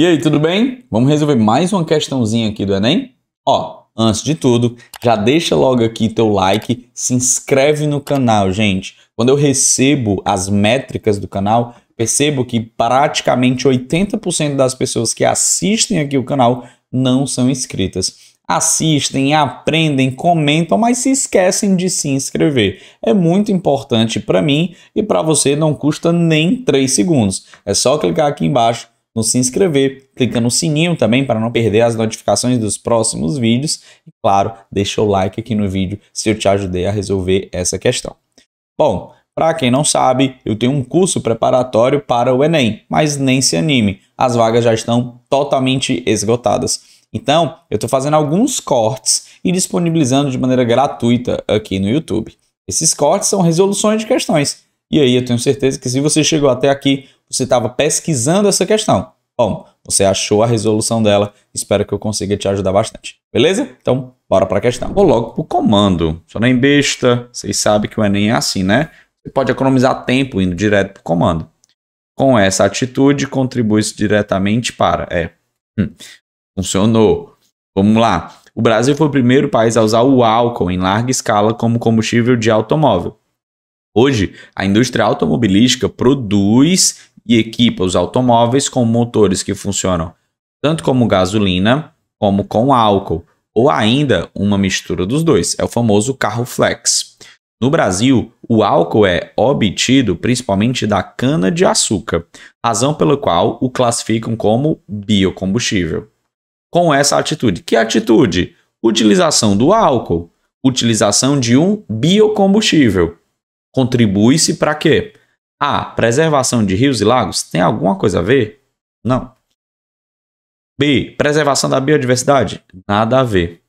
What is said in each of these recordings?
E aí, tudo bem? Vamos resolver mais uma questãozinha aqui do Enem? Ó, antes de tudo, já deixa logo aqui teu like, se inscreve no canal, gente. Quando eu recebo as métricas do canal, percebo que praticamente 80% das pessoas que assistem aqui o canal não são inscritas. Assistem, aprendem, comentam, mas se esquecem de se inscrever. É muito importante para mim e para você não custa nem 3 segundos. É só clicar aqui embaixo no se inscrever, clica no sininho também para não perder as notificações dos próximos vídeos e, claro, deixa o like aqui no vídeo se eu te ajudei a resolver essa questão. Bom, para quem não sabe, eu tenho um curso preparatório para o Enem, mas nem se anime, as vagas já estão totalmente esgotadas. Então, eu estou fazendo alguns cortes e disponibilizando de maneira gratuita aqui no YouTube. Esses cortes são resoluções de questões e aí eu tenho certeza que se você chegou até aqui, você estava pesquisando essa questão. Bom, você achou a resolução dela, espero que eu consiga te ajudar bastante. Beleza? Então, bora para a questão. Vou logo para o comando. Só nem besta, vocês sabem que o Enem é assim, né? Você pode economizar tempo indo direto para o comando. Com essa atitude, contribui-se diretamente para. É. Hum. Funcionou. Vamos lá. O Brasil foi o primeiro país a usar o álcool em larga escala como combustível de automóvel. Hoje, a indústria automobilística produz e equipa os automóveis com motores que funcionam tanto como gasolina como com álcool, ou ainda uma mistura dos dois. É o famoso carro flex. No Brasil, o álcool é obtido principalmente da cana-de-açúcar, razão pela qual o classificam como biocombustível. Com essa atitude, que atitude? Utilização do álcool, utilização de um biocombustível. Contribui-se para quê? A. Ah, preservação de rios e lagos tem alguma coisa a ver? Não. B. Preservação da biodiversidade? Nada a ver.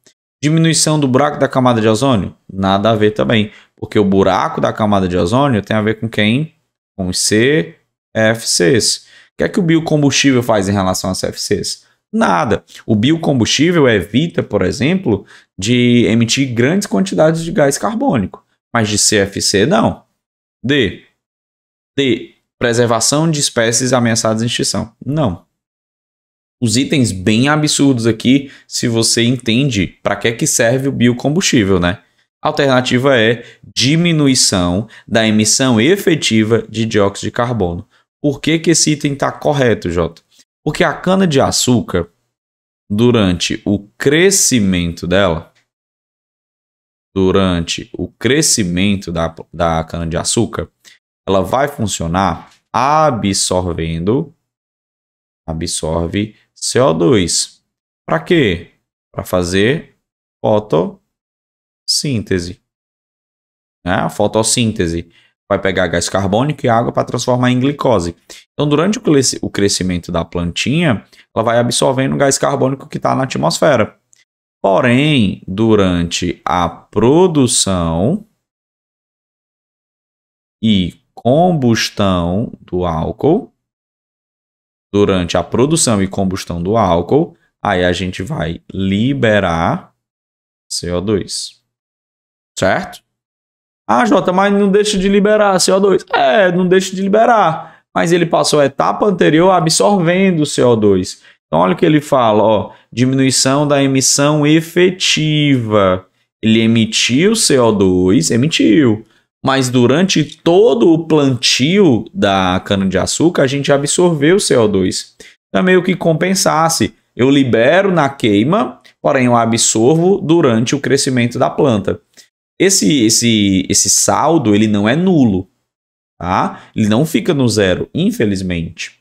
Diminuição do buraco da camada de ozônio? Nada a ver também, porque o buraco da camada de ozônio tem a ver com quem? Com os CFCs. O que é que o biocombustível faz em relação aos CFCs? Nada. O biocombustível é evita, por exemplo, de emitir grandes quantidades de gás carbônico. Mas de CFC, não. D. D. Preservação de espécies ameaçadas de extinção. Não. Os itens bem absurdos aqui, se você entende para que, é que serve o biocombustível, né? A alternativa é diminuição da emissão efetiva de dióxido de carbono. Por que, que esse item está correto, Jota? Porque a cana-de-açúcar, durante o crescimento dela, durante o crescimento da, da cana-de-açúcar, ela vai funcionar absorvendo, absorve CO2. Para quê? Para fazer fotossíntese. Né? A fotossíntese vai pegar gás carbônico e água para transformar em glicose. Então, durante o crescimento da plantinha, ela vai absorvendo o gás carbônico que está na atmosfera. Porém, durante a produção e combustão do álcool, durante a produção e combustão do álcool, aí a gente vai liberar CO2. Certo? Ah, Jota, mas não deixa de liberar CO2. É, não deixa de liberar. Mas ele passou a etapa anterior absorvendo CO2. Então, olha o que ele fala: ó, diminuição da emissão efetiva. Ele emitiu CO2, emitiu. Mas durante todo o plantio da cana-de-açúcar, a gente absorveu o CO2. Então, é meio que compensasse. Eu libero na queima, porém eu absorvo durante o crescimento da planta. Esse, esse, esse saldo ele não é nulo, tá? Ele não fica no zero, infelizmente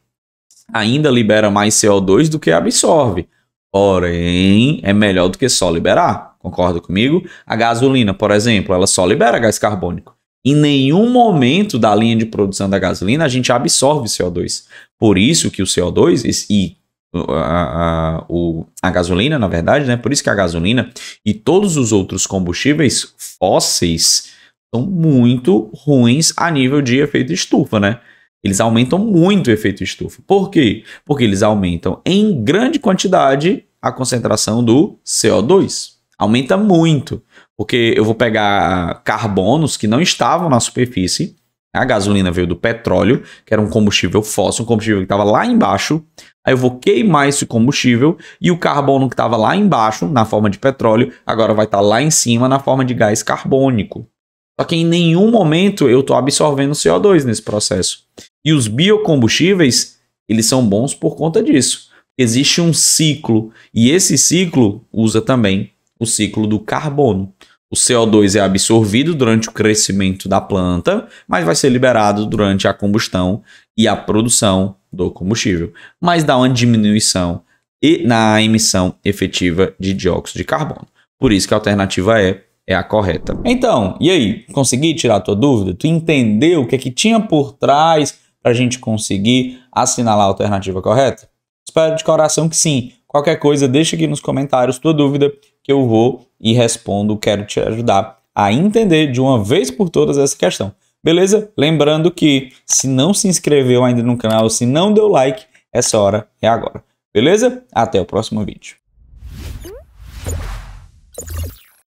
ainda libera mais CO2 do que absorve. Porém, é melhor do que só liberar. Concorda comigo? A gasolina, por exemplo, ela só libera gás carbônico. Em nenhum momento da linha de produção da gasolina a gente absorve CO2. Por isso que o CO2 e a, a, a, gasolina, na verdade, né? Por isso que a gasolina e todos os outros combustíveis fósseis são muito ruins a nível de efeito estufa, né? Eles aumentam muito o efeito estufa. Por quê? Porque eles aumentam em grande quantidade a concentração do CO2. Aumenta muito, porque eu vou pegar carbonos que não estavam na superfície. Né? A gasolina veio do petróleo, que era um combustível fóssil, um combustível que estava lá embaixo. Aí eu vou queimar esse combustível e o carbono que estava lá embaixo, na forma de petróleo, agora vai estar tá lá em cima na forma de gás carbônico. Só que em nenhum momento eu estou absorvendo CO2 nesse processo. E os biocombustíveis, eles são bons por conta disso. Existe um ciclo, e esse ciclo usa também o ciclo do carbono. O CO2 é absorvido durante o crescimento da planta, mas vai ser liberado durante a combustão e a produção do combustível. Mas dá uma diminuição e na emissão efetiva de dióxido de carbono. Por isso que a alternativa é é a correta. Então, e aí? Consegui tirar a tua dúvida? Tu entendeu o que é que tinha por trás para a gente conseguir assinalar a alternativa correta? Espero de coração que sim. Qualquer coisa, deixa aqui nos comentários tua dúvida que eu vou e respondo. Quero te ajudar a entender de uma vez por todas essa questão. Beleza? Lembrando que se não se inscreveu ainda no canal, se não deu like, essa hora é agora. Beleza? Até o próximo vídeo.